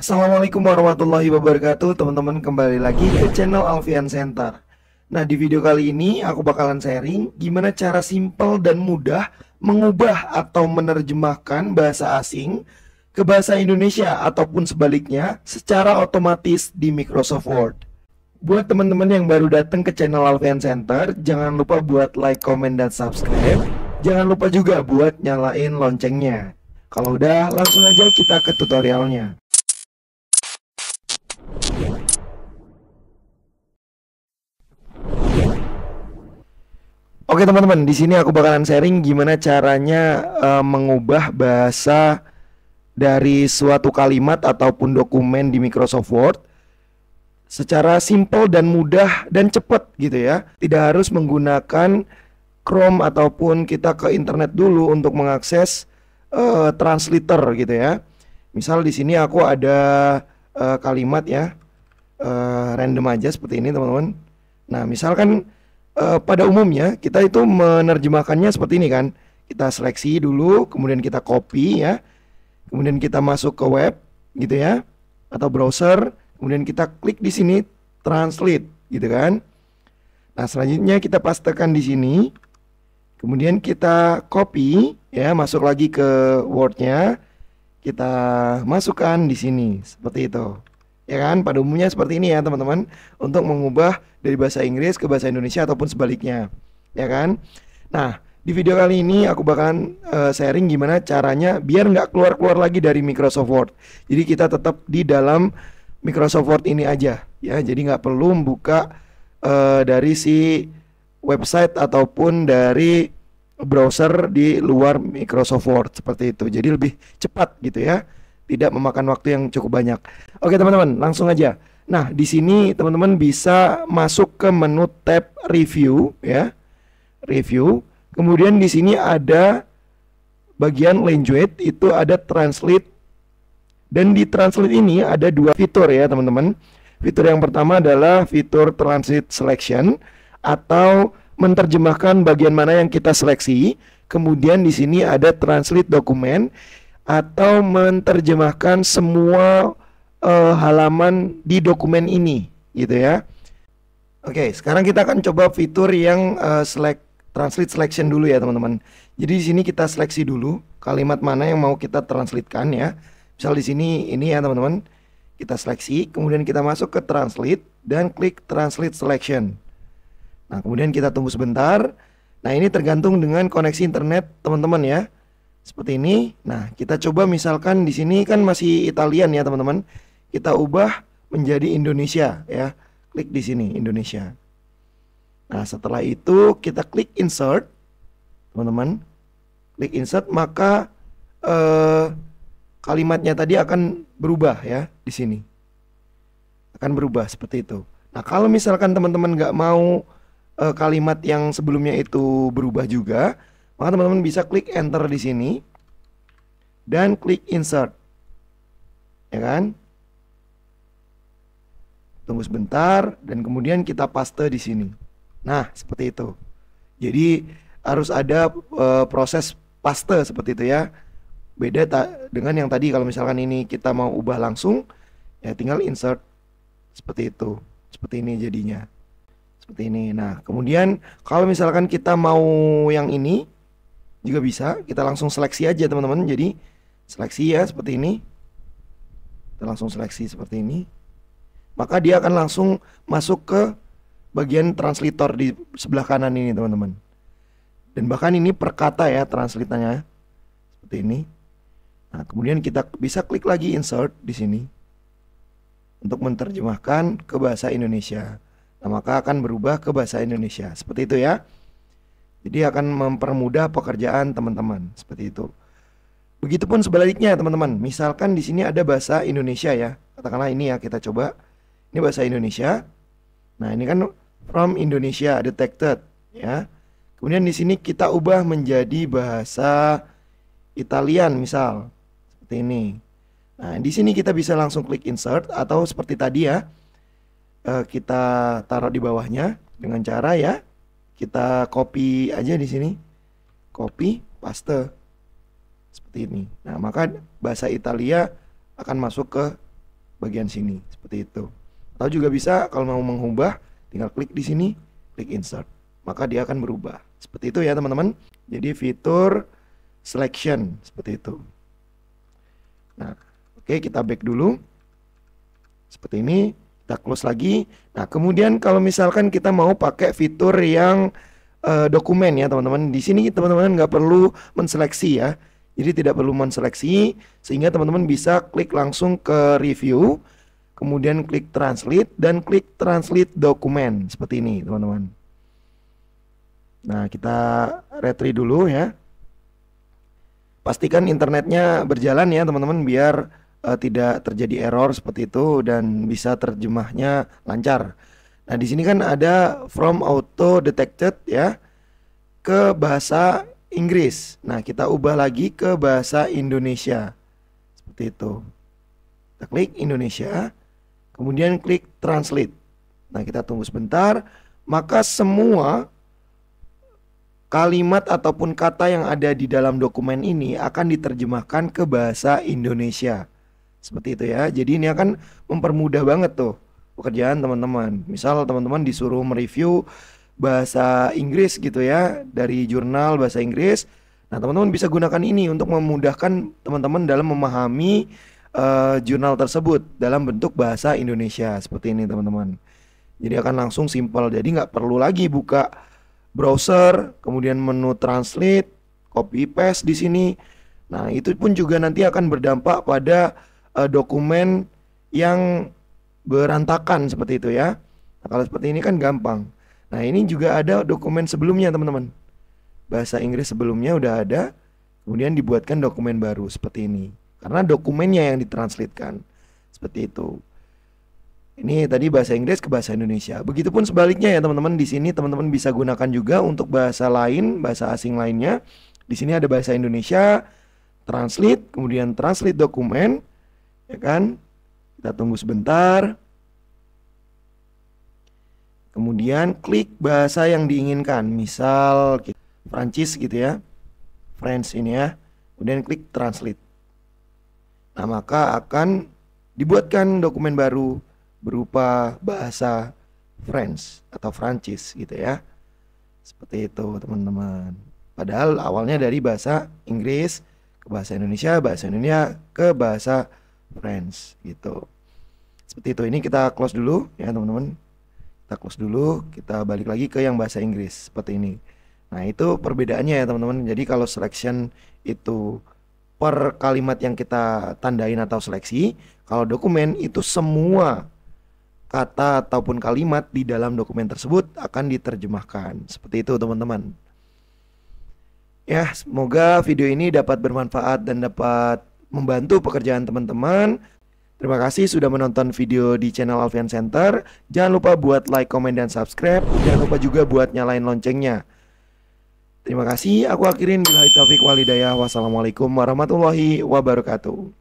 Assalamualaikum warahmatullahi wabarakatuh Teman-teman kembali lagi ke channel Alfian Center Nah di video kali ini aku bakalan sharing Gimana cara simple dan mudah Mengubah atau menerjemahkan bahasa asing Ke bahasa Indonesia ataupun sebaliknya Secara otomatis di Microsoft Word Buat teman-teman yang baru datang ke channel Alfian Center Jangan lupa buat like, comment, dan subscribe Jangan lupa juga buat nyalain loncengnya Kalau udah langsung aja kita ke tutorialnya Oke teman-teman, di sini aku bakalan sharing gimana caranya uh, mengubah bahasa dari suatu kalimat ataupun dokumen di Microsoft Word secara simple dan mudah dan cepat gitu ya. Tidak harus menggunakan Chrome ataupun kita ke internet dulu untuk mengakses uh, translator gitu ya. Misal di sini aku ada uh, kalimat ya uh, random aja seperti ini teman-teman. Nah, misalkan uh, pada umumnya kita itu menerjemahkannya seperti ini kan. Kita seleksi dulu, kemudian kita copy ya. Kemudian kita masuk ke web gitu ya atau browser, kemudian kita klik di sini translate gitu kan. Nah, selanjutnya kita pastekan di sini. Kemudian kita copy ya, masuk lagi ke Word-nya. Kita masukkan di sini seperti itu ya kan pada umumnya seperti ini ya teman-teman untuk mengubah dari bahasa Inggris ke bahasa Indonesia ataupun sebaliknya ya kan nah di video kali ini aku bakalan uh, sharing gimana caranya biar nggak keluar-keluar lagi dari Microsoft Word jadi kita tetap di dalam Microsoft Word ini aja ya jadi nggak perlu buka uh, eh, dari si website ataupun dari browser di luar Microsoft Word seperti itu jadi lebih cepat gitu ya tidak memakan waktu yang cukup banyak. Oke teman-teman, langsung aja. Nah, di sini teman-teman bisa masuk ke menu tab review ya. Review. Kemudian di sini ada bagian language itu ada translate dan di translate ini ada dua fitur ya teman-teman. Fitur yang pertama adalah fitur translate selection atau menerjemahkan bagian mana yang kita seleksi. Kemudian di sini ada translate dokumen atau menerjemahkan semua uh, halaman di dokumen ini gitu ya. Oke, sekarang kita akan coba fitur yang uh, eh, select translate selection dulu ya, teman-teman. Jadi di sini kita seleksi dulu kalimat mana yang mau kita translatekan ya. Misal di sini ini ya, teman-teman. Kita seleksi, kemudian kita masuk ke translate dan klik translate selection. Nah, kemudian kita tunggu sebentar. Nah, ini tergantung dengan koneksi internet teman-teman ya seperti ini. Nah, kita coba misalkan di sini kan masih Italian ya, teman-teman. Kita ubah menjadi Indonesia ya. Klik di sini Indonesia. Nah, setelah itu kita klik insert, teman-teman. Klik insert maka eh, kalimatnya tadi akan berubah ya di sini. Akan berubah seperti itu. Nah, kalau misalkan teman-teman nggak mau eh, kalimat yang sebelumnya itu berubah juga, maka teman-teman bisa klik enter di sini dan klik insert. Ya kan? Tunggu sebentar dan kemudian kita paste di sini. Nah, seperti itu. Jadi harus ada e, proses paste seperti itu ya. Beda dengan yang tadi kalau misalkan ini kita mau ubah langsung ya tinggal insert seperti itu. Seperti ini jadinya. Seperti ini. Nah, kemudian kalau misalkan kita mau yang ini juga bisa. Kita langsung seleksi aja teman-teman. Jadi seleksi ya seperti ini. Kita langsung seleksi seperti ini. Maka dia akan langsung masuk ke bagian translator di sebelah kanan ini teman-teman. Dan bahkan ini perkata ya translitanya. Seperti ini. Nah, kemudian kita bisa klik lagi insert di sini untuk menerjemahkan ke bahasa Indonesia. Nah, maka akan berubah ke bahasa Indonesia. Seperti itu ya. Jadi akan mempermudah pekerjaan teman-teman seperti itu. Begitupun sebaliknya teman-teman. Misalkan di sini ada bahasa Indonesia ya. Katakanlah ini ya kita coba. Ini bahasa Indonesia. Nah, ini kan from Indonesia detected ya. Kemudian di sini kita ubah menjadi bahasa Italian misal seperti ini. Nah, di sini kita bisa langsung klik insert atau seperti tadi ya. Eh, kita taruh di bawahnya dengan cara ya kita copy aja di sini copy paste seperti ini nah maka bahasa Italia akan masuk ke bagian sini seperti itu atau juga bisa kalau mau mengubah tinggal klik di sini klik insert maka dia akan berubah seperti itu ya teman-teman jadi fitur selection seperti itu nah oke kita back dulu seperti ini kita close lagi nah kemudian kalau misalkan kita mau pakai fitur yang uh, dokumen ya teman-teman di sini teman-teman nggak perlu menseleksi ya jadi tidak perlu menseleksi sehingga teman-teman bisa klik langsung ke review kemudian klik translate dan klik translate dokumen seperti ini teman-teman nah kita retry dulu ya pastikan internetnya berjalan ya teman-teman biar uh, tidak terjadi error seperti itu dan bisa terjemahnya lancar. Nah, di sini kan ada from auto detected ya ke bahasa Inggris. Nah, kita ubah lagi ke bahasa Indonesia. Seperti itu. Kita klik Indonesia, kemudian klik translate. Nah, kita tunggu sebentar, maka semua kalimat ataupun kata yang ada di dalam dokumen ini akan diterjemahkan ke bahasa Indonesia. Seperti itu ya. Jadi ini akan mempermudah banget tuh pekerjaan teman-teman. Misal teman-teman disuruh mereview bahasa Inggris gitu ya dari jurnal bahasa Inggris. Nah, teman-teman bisa gunakan ini untuk memudahkan teman-teman dalam memahami uh, jurnal tersebut dalam bentuk bahasa Indonesia seperti ini, teman-teman. Jadi akan langsung simpel. Jadi nggak perlu lagi buka browser, kemudian menu translate, copy paste di sini. Nah, itu pun juga nanti akan berdampak pada uh, dokumen yang berantakan seperti itu ya. Nah, kalau seperti ini kan gampang. Nah, ini juga ada dokumen sebelumnya, teman-teman. Bahasa Inggris sebelumnya udah ada, kemudian dibuatkan dokumen baru seperti ini. Karena dokumennya yang ditranslitkan. Seperti itu. Ini tadi bahasa Inggris ke bahasa Indonesia. Begitupun sebaliknya ya teman-teman di sini teman-teman bisa gunakan juga untuk bahasa lain, bahasa asing lainnya. Di sini ada bahasa Indonesia, translate, kemudian translate dokumen, ya kan? Kita tunggu sebentar. Kemudian klik bahasa yang diinginkan, misal Prancis gitu ya, French ini ya. Kemudian klik translate. Nah maka akan dibuatkan dokumen baru berupa bahasa French atau Prancis gitu ya. Seperti itu teman-teman. Padahal awalnya dari bahasa Inggris ke bahasa Indonesia, bahasa Indonesia ke bahasa friends gitu seperti itu ini kita close dulu ya teman-teman kita close dulu kita balik lagi ke yang bahasa Inggris seperti ini nah itu perbedaannya ya teman-teman jadi kalau selection itu per kalimat yang kita tandain atau seleksi kalau dokumen itu semua kata ataupun kalimat di dalam dokumen tersebut akan diterjemahkan seperti itu teman-teman ya semoga video ini dapat bermanfaat dan dapat membantu pekerjaan teman-teman. Terima kasih sudah menonton video di channel Alfian Center. Jangan lupa buat like, komen, dan subscribe. Jangan lupa juga buat nyalain loncengnya. Terima kasih. Aku akhirin bila taufik walidayah. Wassalamualaikum warahmatullahi wabarakatuh.